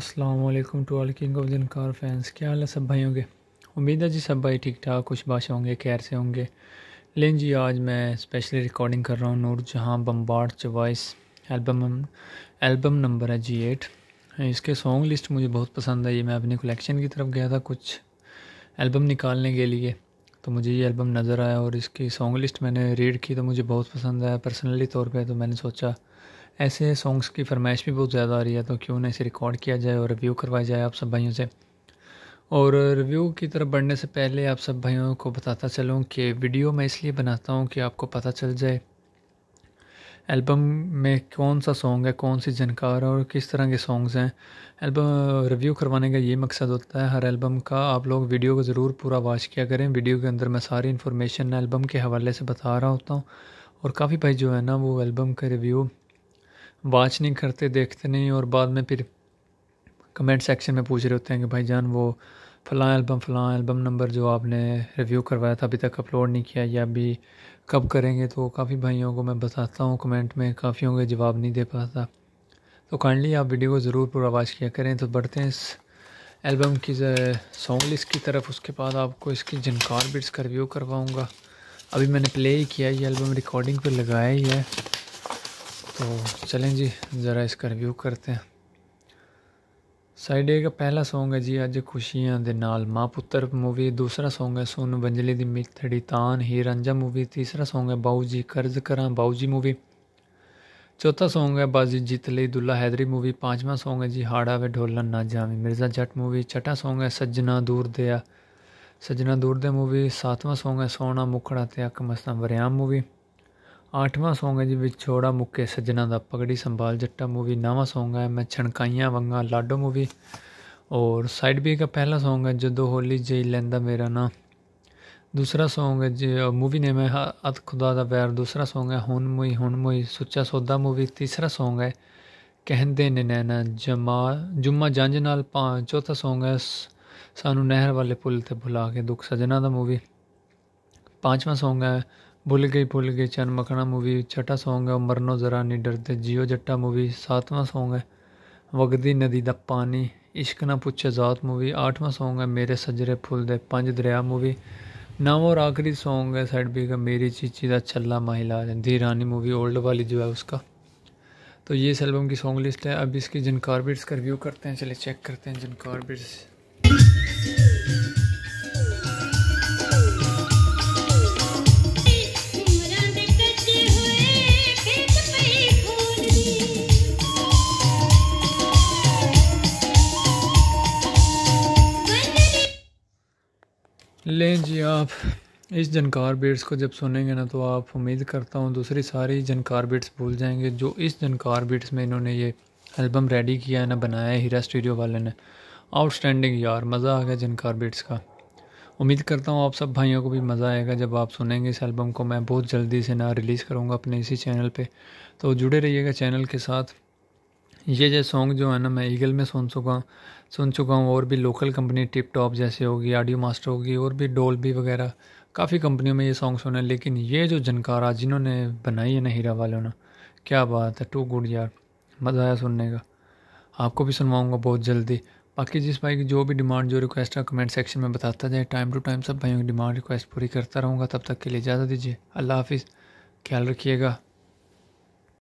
Aslam to all king of car fans क्या हाल है सब भाई होंगे उम्मीद है जी सब भाई ठीक ठाक कुछ बाशा होंगे कैर से होंगे लेकिन जी आज मैं स्पेशली रिकॉर्डिंग कर रहा हूँ नूर जहाँ बम्बार्ड चवाइस एल्बम एल्बम नंबर है जी एट इसके सॉन्ग लिस्ट मुझे बहुत पसंद आई मैं अपने कलेक्शन की तरफ गया था कुछ एल्बम निकालने के लिए तो मुझे ये एल्बम नज़र आया और इसकी सॉन्ग लिस्ट मैंने रीड की तो मुझे बहुत पसंद आया पर्सनली तौर पे तो मैंने सोचा ऐसे सॉन्ग्स की फरमाइश भी बहुत ज़्यादा आ रही है तो क्यों ना इसे रिकॉर्ड किया जाए और रिव्यू करवाया जाए आप सब भाइयों से और रिव्यू की तरफ बढ़ने से पहले आप सब भाइयों को बताता चलूँ कि वीडियो मैं इसलिए बनाता हूँ कि आपको पता चल जाए एल्बम में कौन सा सॉन्ग है कौन सी जनकार और किस तरह के सॉन्ग्स हैं एल्बम रिव्यू करवाने का ये मकसद होता है हर एल्बम का आप लोग वीडियो को ज़रूर पूरा वॉच किया करें वीडियो के अंदर मैं सारी इन्फॉर्मेशन एल्बम के हवाले से बता रहा होता हूँ और काफ़ी भाई जो है ना वो एल्बम का रिव्यू वॉच नहीं करते देखते नहीं और बाद में फिर कमेंट सेक्शन में पूछ रहे होते हैं कि भाई जान वो फ़लाँ एल्बम फ़लाँ एल्बम नंबर जो आपने रिव्यू करवाया था अभी तक अपलोड नहीं किया या अभी कब करेंगे तो काफ़ी भाइयों को मैं बताता हूँ कमेंट में काफ़ी होंगे जवाब नहीं दे पाता तो काइंडली आप वीडियो को ज़रूर पूरा वाच किया करें तो बढ़ते हैं इस एल्बम की सॉन्ग लिस्ट की तरफ उसके बाद आपको इसकी झनकार बिट्स का रिव्यू करवाऊँगा अभी मैंने प्ले ही किया ये एल्बम रिकॉर्डिंग पर लगाया ही है तो चलें जी ज़रा इसका रिव्यू करते हैं ਸਾਡੇ ਦਾ ਪਹਿਲਾ Song ਹੈ ਜੀ ਅੱਜ ਖੁਸ਼ੀਆਂ ਦੇ ਨਾਲ ਮਾਂ ਪੁੱਤਰ ਮੂਵੀ ਦੂਸਰਾ Song ਹੈ ਸੋਨ ਬੰਜਲੇ ਦੀ ਮਿੱਠੜੀ ਤਾਨ ਹੀ ਰੰਜਾ ਮੂਵੀ ਤੀਸਰਾ Song ਹੈ ਬਾਉ ਜੀ ਕਰਜ਼ ਕਰਾਂ ਬਾਉ ਜੀ ਮੂਵੀ ਚੌਥਾ Song ਹੈ ਬਾਜੀ ਜਿੱਤ ਲਈ ਦੁੱਲਾ ਹੈਦਰੀ ਮੂਵੀ ਪੰਜਵਾਂ Song ਹੈ ਜੀ ਹਾੜਾ ਵੇ ਢੋਲਣ ਨਾ ਜਾਵੇਂ ਮਿਰਜ਼ਾ ਜੱਟ ਮੂਵੀ ਛਟਾ Song ਹੈ ਸੱਜਣਾ ਦੂਰ ਦੇ ਆ ਸੱਜਣਾ ਦੂਰ ਦੇ ਮੂਵੀ ਸੱਤਵਾਂ Song ਹੈ ਸੋਨਾ ਮੁਖੜਾ ਤੇ ਅੱਖ ਮਸਤਾਂ ਵਰਿਆਮ ਮੂਵੀ ਆਠਵਾਂ Song ਹੈ ਜੀ ਵਿਛੋੜਾ ਮੁੱਕੇ ਸੱਜਣਾ ਦਾ ਪਗੜੀ ਸੰਭਾਲ ਜੱਟਾ ਮੂਵੀ ਨਵਾਂ Song ਹੈ ਮੈਂ ਛਣਕਾਈਆਂ ਵੰਗਾ ਲਾਡੋ ਮੂਵੀ ਔਰ ਸਾਈਡ ਬੀ ਦਾ ਪਹਿਲਾ Song ਹੈ ਜਦੋਂ ਹੋਲੀ ਜਈ ਲੈਂਦਾ ਮੇਰਾ ਨਾਂ ਦੂਸਰਾ Song ਹੈ ਜੀ ਮੂਵੀ ਨੇਮ ਹੈ ਅਤ ਖੁਦਾ ਦਾ ਵੈਰ ਦੂਸਰਾ Song ਹੈ ਹੁਣ ਮੋਈ ਹੁਣ ਮੋਈ ਸੁੱਚਾ ਸੋਦਾ ਮੂਵੀ ਤੀਸਰਾ Song ਹੈ ਕਹਿੰਦੇ ਨੇ ਨੈਣਾ ਜਮਾ ਜੁਮਾ ਜੰਜ ਨਾਲ ਚੌਥਾ Song ਹੈ ਸਾਨੂੰ ਨਹਿਰ ਵਾਲੇ ਪੁੱਲ ਤੇ ਭੁਲਾ ਕੇ ਦੁੱਖ ਸਜਣਾ ਦਾ ਮੂਵੀ ਪੰਜਵਾਂ Song ਹੈ भूल गई भूल गई चन मखना मूवी छठा सॉन्ग है मरनो ज़रा नहीं डरते जियो जट्टा मूवी सातवां सॉन्ग है वगदी नदी का पानी इश्क ना पुछे जात मूवी आठवां Song है मेरे सजरे ਫੁੱਲ दे पंज दरिया मूवी ਨਵਾਂ और आखिरी Song है साइड बी का मेरी चीची का छला महिला दी रानी मूवी ओल्ड वाली जो है उसका तो ये इस एल्बम की सॉन्ग लिस्ट है अब इसकी जिन कारबिट्स का रिव्यू करते हैं चलिए चेक करते हैं जिन कारबिट्स लें जी आप इस जनकार बेट्स को जब सुनेंगे ना तो आप उम्मीद करता हूँ दूसरी सारी जनकार बेट्स भूल जाएंगे जो इस जनकार बिट्स में इन्होंने ये एल्बम रेडी किया है ना बनाया है हीरा स्टूडियो वाले ने आउटस्टैंडिंग यार मज़ा आ गया जनकार बिट्स का उम्मीद करता हूँ आप सब भाइयों को भी मज़ा आएगा जब आप सुनेंगे इस एल्बम को मैं बहुत जल्दी से ना रिलीज़ करूँगा अपने इसी चैनल पर तो जुड़े रहिएगा चैनल के साथ ये जो सॉन्ग जो है ना मैं ईगल में सुन चुका हूँ सुन चुका हूँ और भी लोकल कंपनी टिप टॉप जैसे होगी ऑडियो मास्टर होगी और भी डोल भी वगैरह काफ़ी कंपनियों में ये सॉन्ग सुने लेकिन ये जो जनकारा जिन्होंने बनाई है ना हीरा वालों ने क्या बात है टू गुड यार मज़ा आया सुनने का आपको भी सुनवाऊँगा बहुत जल्दी बाकी जिस भाई की जो भी डिमांड जो रिक्वेस्ट है कमेंट सेक्शन में बताता जाए टाइम टू टाइम सब भाइयों की डिमांड रिक्वेस्ट पूरी करता रहूँगा तब तक के लिए इजाज़त दीजिए अल्लाह हाफिज़ ख्याल रखिएगा